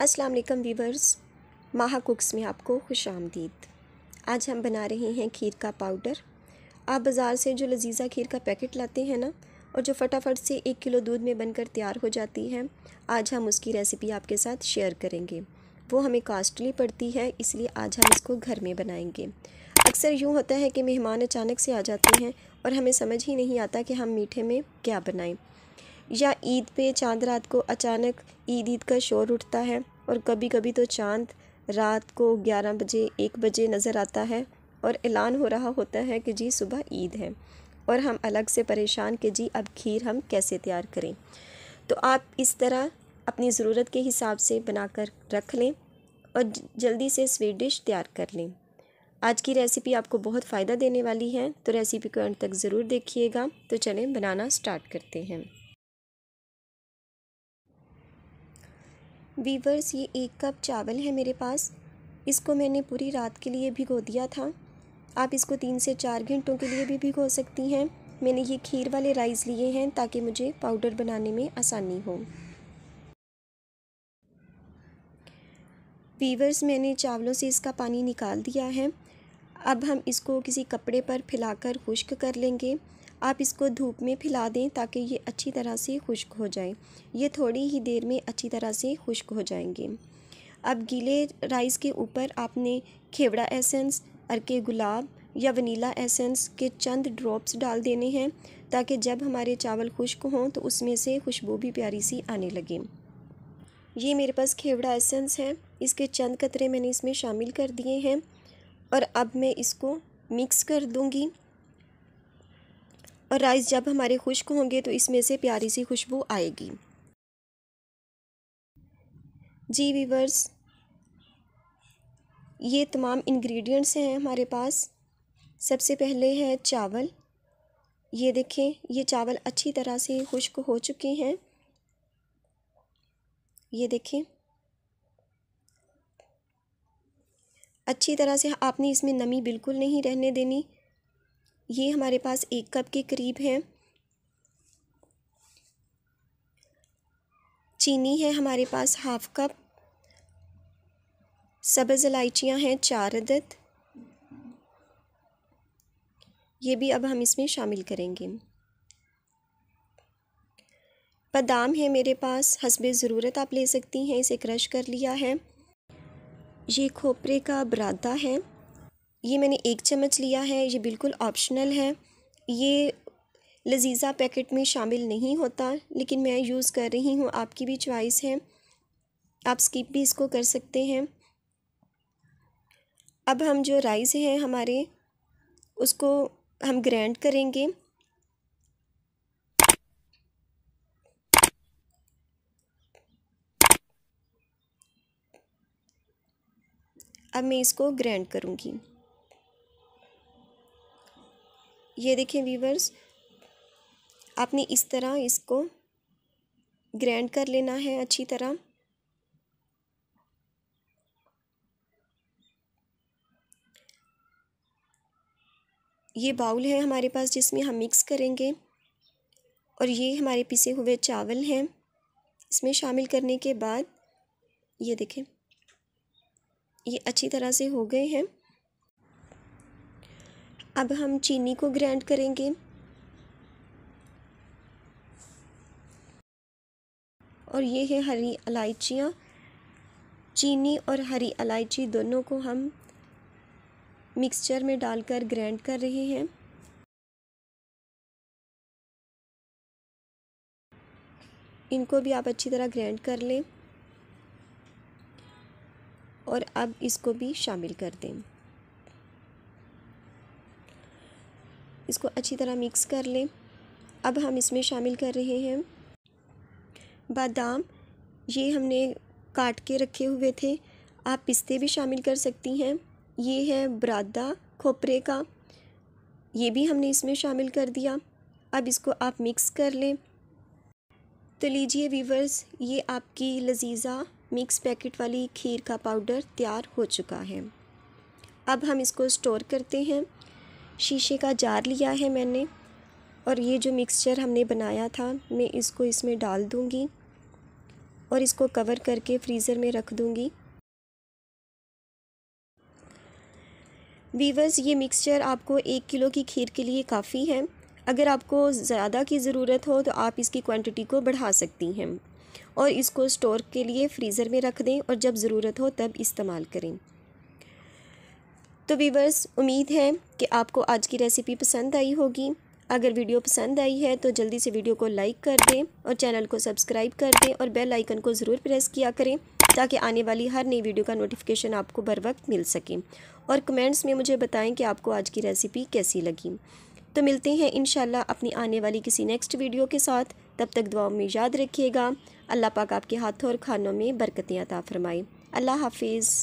अस्सलाम वालेकुम वीवर्स माहा कुक्स में आपको खुश आमदीद आज हम बना रहे हैं खीर का पाउडर आप बाज़ार से जो लजीज़ा खीर का पैकेट लाते हैं ना और जो फटाफट से एक किलो दूध में बनकर तैयार हो जाती है आज हम उसकी रेसिपी आपके साथ शेयर करेंगे वो हमें कॉस्टली पड़ती है इसलिए आज हम इसको घर में बनाएंगे अक्सर यूँ होता है कि मेहमान अचानक से आ जाते हैं और हमें समझ ही नहीं आता कि हम मीठे में क्या बनाएं या ईद पे चांद रात को अचानक ईद ईद का शोर उठता है और कभी कभी तो चांद रात को ग्यारह बजे एक बजे नज़र आता है और ऐलान हो रहा होता है कि जी सुबह ईद है और हम अलग से परेशान कि जी अब खीर हम कैसे तैयार करें तो आप इस तरह अपनी ज़रूरत के हिसाब से बनाकर रख लें और जल्दी से स्वीट डिश तैयार कर लें आज की रेसिपी आपको बहुत फ़ायदा देने वाली है तो रेसिपी को अंत तक ज़रूर देखिएगा तो चलें बनाना स्टार्ट करते हैं वीवर्स ये एक कप चावल है मेरे पास इसको मैंने पूरी रात के लिए भिगो दिया था आप इसको तीन से चार घंटों के लिए भी भिगो सकती हैं मैंने ये खीर वाले राइस लिए हैं ताकि मुझे पाउडर बनाने में आसानी हो वीवर्स मैंने चावलों से इसका पानी निकाल दिया है अब हम इसको किसी कपड़े पर फैलाकर खुश्क कर लेंगे आप इसको धूप में फैला दें ताकि ये अच्छी तरह से खुश्क हो जाए ये थोड़ी ही देर में अच्छी तरह से खुश्क हो जाएंगे अब गीले राइस के ऊपर आपने खेवड़ा एसेंस अरके गुलाब या वनीला एसेंस के चंद ड्रॉप्स डाल देने हैं ताकि जब हमारे चावल खुश्क हों तो उसमें से खुशबू भी प्यारी सी आने लगे ये मेरे पास खेवड़ा एसेंस है इसके चंद कतरे मैंने इसमें शामिल कर दिए हैं और अब मैं इसको मिक्स कर दूँगी और राइस जब हमारे खुश्क होंगे तो इसमें से प्यारी सी खुशबू आएगी जी वीवर्स ये तमाम इंग्रेडिएंट्स हैं हमारे पास सबसे पहले है चावल ये देखें ये चावल अच्छी तरह से खुश्क हो चुके हैं ये देखें अच्छी तरह से आपने इसमें नमी बिल्कुल नहीं रहने देनी ये हमारे पास एक कप के करीब है चीनी है हमारे पास हाफ कप सब्ज़ इलायचियाँ हैं चार अदद ये भी अब हम इसमें शामिल करेंगे बादाम है मेरे पास हसब ज़रूरत आप ले सकती हैं इसे क्रश कर लिया है ये खोपरे का बरादा है ये मैंने एक चम्मच लिया है ये बिल्कुल ऑप्शनल है ये लजीज़ा पैकेट में शामिल नहीं होता लेकिन मैं यूज़ कर रही हूँ आपकी भी चॉइस है आप स्किप भी इसको कर सकते हैं अब हम जो राइस है हमारे उसको हम ग्रैंड करेंगे अब मैं इसको ग्रैंड करूँगी ये देखें वीवर्स आपने इस तरह इसको ग्रैंड कर लेना है अच्छी तरह ये बाउल है हमारे पास जिसमें हम मिक्स करेंगे और ये हमारे पिसे हुए चावल हैं इसमें शामिल करने के बाद ये देखें ये अच्छी तरह से हो गए हैं अब हम चीनी को ग्राइंड करेंगे और ये है हरी इलायचियाँ चीनी और हरी इलायची दोनों को हम मिक्सचर में डालकर ग्राइंड कर रहे हैं इनको भी आप अच्छी तरह ग्राइंड कर लें और अब इसको भी शामिल कर दें इसको अच्छी तरह मिक्स कर लें अब हम इसमें शामिल कर रहे हैं बादाम ये हमने काट के रखे हुए थे आप पिस्ते भी शामिल कर सकती हैं ये है बरादा खोपरे का ये भी हमने इसमें शामिल कर दिया अब इसको आप मिक्स कर लें तो लीजिए वीवर्स ये आपकी लजीज़ा मिक्स पैकेट वाली खीर का पाउडर तैयार हो चुका है अब हम इसको स्टोर करते हैं शीशे का जार लिया है मैंने और ये जो मिक्सचर हमने बनाया था मैं इसको इसमें डाल दूँगी और इसको कवर करके फ्रीज़र में रख दूँगी वीवर्स ये मिक्सचर आपको एक किलो की खीर के लिए काफ़ी है अगर आपको ज़्यादा की ज़रूरत हो तो आप इसकी क्वांटिटी को बढ़ा सकती हैं और इसको स्टोर के लिए फ्रीज़र में रख दें और जब ज़रूरत हो तब इस्तेमाल करें तो वीवर्स उम्मीद है कि आपको आज की रेसिपी पसंद आई होगी अगर वीडियो पसंद आई है तो जल्दी से वीडियो को लाइक कर दें और चैनल को सब्सक्राइब कर दें और बेल आइकन को ज़रूर प्रेस किया करें ताकि आने वाली हर नई वीडियो का नोटिफिकेशन आपको बर वक्त मिल सके और कमेंट्स में मुझे बताएं कि आपको आज की रेसिपी कैसी लगी तो मिलते हैं इन अपनी आने वाली किसी नेक्स्ट वीडियो के साथ तब तक दुआओं में याद रखिएगा अल्लाह पाक आपके हाथों और खानों में बरकतें अता अल्लाह हाफिज़